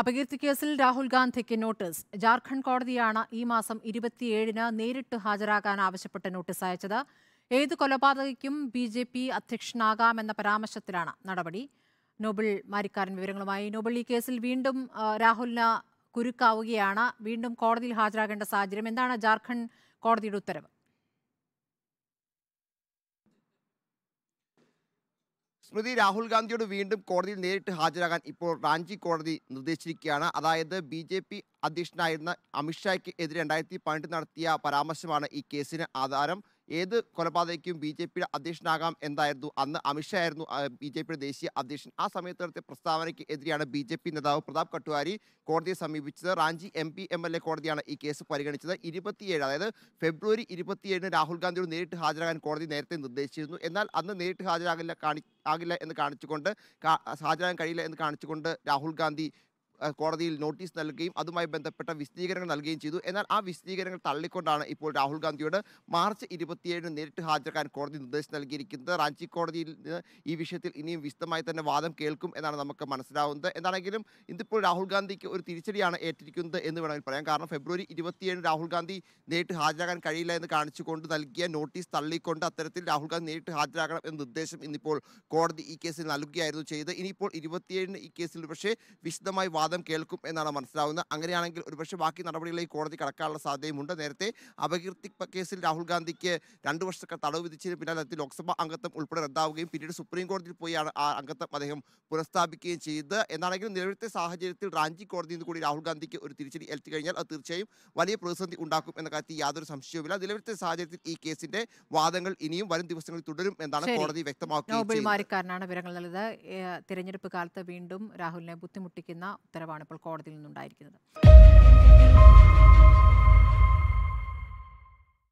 അപകീർത്തി കേസിൽ രാഹുൽ ഗാന്ധിക്ക് നോട്ടീസ് ജാർഖണ്ഡ് കോടതിയാണ് ഈ മാസം ഇരുപത്തിയേഴിന് നേരിട്ട് ഹാജരാകാൻ ആവശ്യപ്പെട്ട് നോട്ടീസ് അയച്ചത് ഏത് കൊലപാതകയ്ക്കും ബി ജെ പി അധ്യക്ഷനാകാമെന്ന പരാമർശത്തിലാണ് നടപടി നോബിൾ മാരിക്കാരൻ വിവരങ്ങളുമായി നോബിൾ ഈ കേസിൽ വീണ്ടും രാഹുലിന് കുരുക്കാവുകയാണ് വീണ്ടും കോടതിയിൽ ഹാജരാകേണ്ട സാഹചര്യം എന്താണ് ജാർഖണ്ഡ് കോടതിയുടെ ഉത്തരവ് സ്മൃതി രാഹുൽ ഗാന്ധിയോട് വീണ്ടും കോടതിയിൽ നേരിട്ട് ഹാജരാകാൻ ഇപ്പോൾ റാഞ്ചി കോടതി നിർദ്ദേശിച്ചിരിക്കുകയാണ് അതായത് ബി ജെ പി അധ്യക്ഷനായിരുന്ന അമിത്ഷായ്ക്ക് എതിരെ രണ്ടായിരത്തി പതിനെട്ട് നടത്തിയ പരാമർശമാണ് ഈ കേസിന് ആധാരം ഏത് കൊലപാതകയ്ക്കും ബി ജെ പിയുടെ അധ്യക്ഷനാകാം എന്തായിരുന്നു അന്ന് അമിത്ഷാ ആയിരുന്നു ബി ജെ പിയുടെ ദേശീയ അധ്യക്ഷൻ ആ സമയത്ത് നടത്തിയ പ്രസ്താവനയ്ക്ക് എതിരെയാണ് ബി ജെ പി നേതാവ് പ്രതാപ് കട്ടുവാരി കോടതിയെ സമീപിച്ചത് Ranchi M P M L A കോടതിയാണ് ഈ കേസ് പരിഗണിച്ചത് ഇരുപത്തിയേഴ് അതായത് ഫെബ്രുവരി ഇരുപത്തിയേഴിന് രാഹുൽ ഗാന്ധിയോട് നേരിട്ട് ഹാജരാകാൻ കോടതി നേരത്തെ നിർദ്ദേശിച്ചിരുന്നു എന്നാൽ അന്ന് നേരിട്ട് ഹാജരാകില്ല കാണി ആകില്ല എന്ന് കാണിച്ചുകൊണ്ട് ഹാജരാകാൻ കഴിയില്ല എന്ന് കാണിച്ചുകൊണ്ട് രാഹുൽ ഗാന്ധി കോടതിയിൽ നോട്ടീസ് നൽകുകയും അതുമായി ബന്ധപ്പെട്ട വിശദീകരണങ്ങൾ നൽകുകയും ചെയ്തു എന്നാൽ ആ വിശദീകരണങ്ങൾ തള്ളിക്കൊണ്ടാണ് ഇപ്പോൾ രാഹുൽ ഗാന്ധിയോട് മാർച്ച് ഇരുപത്തിയേഴിന് നേരിട്ട് ഹാജരാക്കാൻ കോടതി നിർദ്ദേശം നൽകിയിരിക്കുന്നത് റാഞ്ചി കോടതിയിൽ നിന്ന് ഈ വിഷയത്തിൽ ഇനിയും വിശദമായി തന്നെ വാദം കേൾക്കും എന്നാണ് നമുക്ക് മനസ്സിലാവുന്നത് എന്താണെങ്കിലും ഇന്നിപ്പോൾ രാഹുൽ ഗാന്ധിക്ക് ഒരു തിരിച്ചടിയാണ് ഏറ്റിരിക്കുന്നത് എന്ന് വേണമെങ്കിൽ പറയാം കാരണം ഫെബ്രുവരി ഇരുപത്തിയേഴിന് രാഹുൽ ഗാന്ധി നേരിട്ട് ഹാജരാകാൻ കഴിയില്ല എന്ന് കാണിച്ചുകൊണ്ട് നൽകിയ നോട്ടീസ് തള്ളിക്കൊണ്ട് അത്തരത്തിൽ രാഹുൽ ഗാന്ധി നേരിട്ട് ഹാജരാകണം എന്ന നിർദ്ദേശം ഇന്നിപ്പോൾ കോടതി ഈ കേസിൽ നൽകുകയായിരുന്നു ചെയ്ത് ഇനിയിപ്പോൾ ഇരുപത്തിയേഴിന് ഈ കേസിൽ പക്ഷേ വിശദമായി വാദം കേൾക്കും എന്നാണ് മനസ്സിലാവുന്നത് അങ്ങനെയാണെങ്കിൽ ഒരുപക്ഷെ ബാക്കി നടപടികളിലേക്ക് കോടതി കടക്കാനുള്ള സാധ്യതയുമുണ്ട് നേരത്തെ അപകീർത്തി കേസിൽ രാഹുൽ ഗാന്ധിക്ക് രണ്ട് വർഷത്തെ തടവ് വിധിച്ചതിന് പിന്നാലെ അത് ലോക്സഭാ അംഗത്വം ഉൾപ്പെടെ റദ്ദാവുകയും പിന്നീട് സുപ്രീം കോടതിയിൽ പോയാണ് ആ അംഗത്വം അദ്ദേഹം പുനഃസ്ഥാപിക്കുകയും ചെയ്തത് എന്നാണെങ്കിലും നിലവിലത്തെ സാഹചര്യത്തിൽ റാഞ്ചി കോടതിയിൽ നിന്ന് കൂടി രാഹുൽ ഗാന്ധിക്ക് ഒരു തിരിച്ചടി എത്തി കഴിഞ്ഞാൽ അത് തീർച്ചയായും വലിയ പ്രതിസന്ധി ഉണ്ടാക്കും എന്ന കാര്യത്തിൽ യാതൊരു സംശയവുമില്ല നിലവിലത്തെ സാഹചര്യത്തിൽ ഈ കേസിന്റെ വാദങ്ങൾ ഇനിയും വരും ദിവസങ്ങളിൽ തുടരും എന്നാണ് കോടതി വ്യക്തമാക്കുന്നത് വിവരങ്ങൾ നൽകിയത് തിരഞ്ഞെടുപ്പ് കാലത്ത് വീണ്ടും രാഹുലിനെ ബുദ്ധിമുട്ടിക്കുന്ന ഉത്തരവാണ് ഇപ്പോൾ കോടതിയിൽ നിന്നുണ്ടായിരിക്കുന്നത്